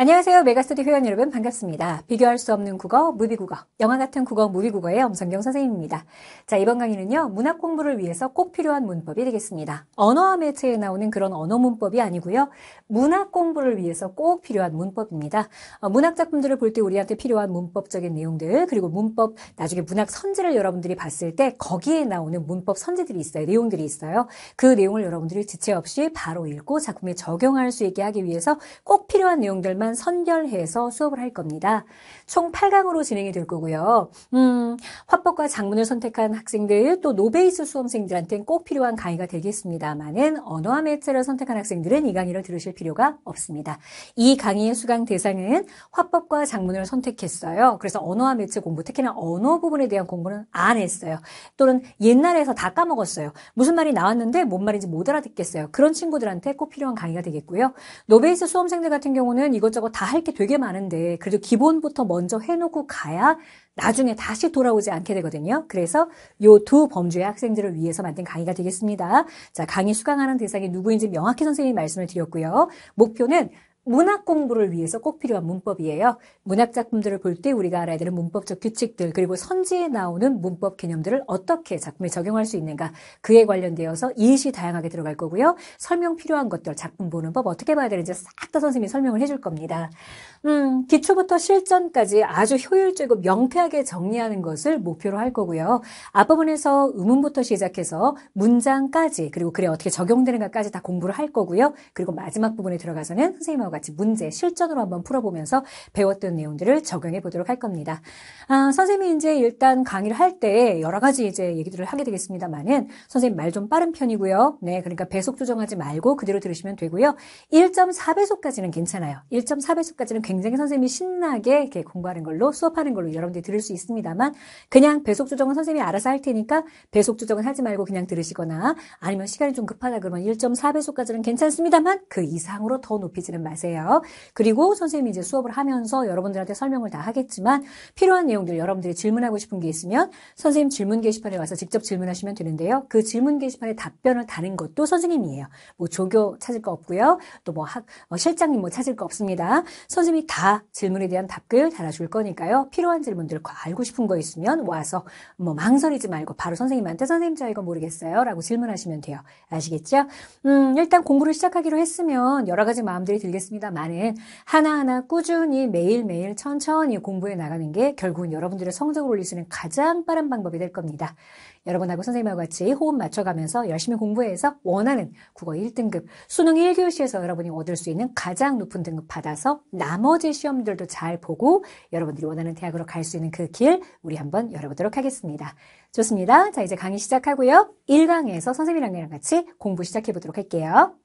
안녕하세요. 메가스터디 회원 여러분 반갑습니다. 비교할 수 없는 국어, 무비국어, 영화 같은 국어, 무비국어의 엄성경 선생님입니다. 자, 이번 강의는요. 문학 공부를 위해서 꼭 필요한 문법이 되겠습니다. 언어와 매체에 나오는 그런 언어 문법이 아니고요. 문학 공부를 위해서 꼭 필요한 문법입니다. 어, 문학 작품들을 볼 때 우리한테 필요한 문법적인 내용들, 그리고 문법, 나중에 문학 선지를 여러분들이 봤을 때 거기에 나오는 문법 선지들이 있어요. 내용들이 있어요. 그 내용을 여러분들이 지체 없이 바로 읽고 작품에 적용할 수 있게 하기 위해서 꼭 필요한 내용들만 또한 선결해서 수업을 할 겁니다. 총 8강으로 진행이 될 거고요. 음, 화법과 작문을 선택한 학생들 또 노베이스 수험생들한테는 꼭 필요한 강의가 되겠습니다만은 언어와 매체를 선택한 학생들은 이 강의를 들으실 필요가 없습니다. 이 강의의 수강 대상은 화법과 작문을 선택했어요. 그래서 언어와 매체 공부, 특히나 언어 부분에 대한 공부는 안 했어요. 또는 옛날에서 다 까먹었어요. 무슨 말이 나왔는데 뭔 말인지 못 알아듣겠어요. 그런 친구들한테 꼭 필요한 강의가 되겠고요. 노베이스 수험생들 같은 경우는 이것저것 이것저것 다할 게 되게 많은데 그래도 기본부터 먼저 해놓고 가야 나중에 다시 돌아오지 않게 되거든요. 그래서 요 두 범주의 학생들을 위해서 만든 강의가 되겠습니다. 자, 강의 수강하는 대상이 누구인지 명확히 선생님이 말씀을 드렸고요. 목표는 문학 공부를 위해서 꼭 필요한 문법이에요. 문학 작품들을 볼 때 우리가 알아야 되는 문법적 규칙들 그리고 선지에 나오는 문법 개념들을 어떻게 작품에 적용할 수 있는가 그에 관련되어서 이 예시 다양하게 들어갈 거고요. 설명 필요한 것들 작품 보는 법 어떻게 봐야 되는지 싹 다 선생님이 설명을 해 줄 겁니다. 음, 기초부터 실전까지 아주 효율적이고 명쾌하게 정리하는 것을 목표로 할 거고요. 앞부분에서 의문부터 시작해서 문장까지 그리고 그래 어떻게 적용되는가까지 다 공부를 할 거고요. 그리고 마지막 부분에 들어가서는 선생님하고 같이 문제, 실전으로 한번 풀어보면서 배웠던 내용들을 적용해 보도록 할 겁니다. 아, 선생님이 이제 일단 강의를 할 때 여러 가지 이제 얘기들을 하게 되겠습니다만은 선생님 말 좀 빠른 편이고요. 네, 그러니까 배속 조정하지 말고 그대로 들으시면 되고요. 1.4배속까지는 괜찮아요. 1.4배속까지는 굉장히 선생님이 신나게 이렇게 공부하는 걸로 수업하는 걸로 여러분들이 들을 수 있습니다만 그냥 배속 조정은 선생님이 알아서 할 테니까 배속 조정은 하지 말고 그냥 들으시거나 아니면 시간이 좀 급하다 그러면 1.4배속까지는 괜찮습니다만 그 이상으로 더 높이지는 마세요. 보세요. 그리고 선생님이 이제 수업을 하면서 여러분들한테 설명을 다 하겠지만 필요한 내용들 여러분들이 질문하고 싶은 게 있으면 선생님 질문 게시판에 와서 직접 질문하시면 되는데요. 그 질문 게시판에 답변을 다는 것도 선생님이에요. 뭐 조교 찾을 거 없고요. 또뭐 어, 실장님 뭐 찾을 거 없습니다. 선생님이 다 질문에 대한 답글 달아줄 거니까요. 필요한 질문들 알고 싶은 거 있으면 와서 뭐 망설이지 말고 바로 선생님한테 선생님 저 이거 모르겠어요. 라고 질문하시면 돼요. 아시겠죠? 음, 일단 공부를 시작하기로 했으면 여러 가지 마음들이 들겠습니다. 않습니다만은 하나하나 꾸준히 매일매일 천천히 공부해 나가는 게 결국은 여러분들의 성적을 올릴 수 있는 가장 빠른 방법이 될 겁니다. 여러분하고 선생님하고 같이 호흡 맞춰가면서 열심히 공부해서 원하는 국어 1등급, 수능 1교시에서 여러분이 얻을 수 있는 가장 높은 등급 받아서 나머지 시험들도 잘 보고 여러분들이 원하는 대학으로 갈 수 있는 그 길 우리 한번 열어보도록 하겠습니다. 좋습니다. 자, 이제 강의 시작하고요. 1강에서 선생님이랑 같이 공부 시작해 보도록 할게요.